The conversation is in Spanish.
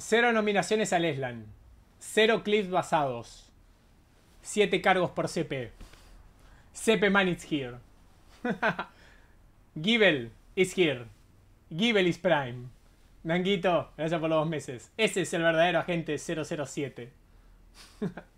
Cero nominaciones al Eslan. Cero clips basados. Siete cargos por CP. CP Man is here. Gibel is here. Givel is prime. Nanguito, gracias por los dos meses. Ese es el verdadero agente 007.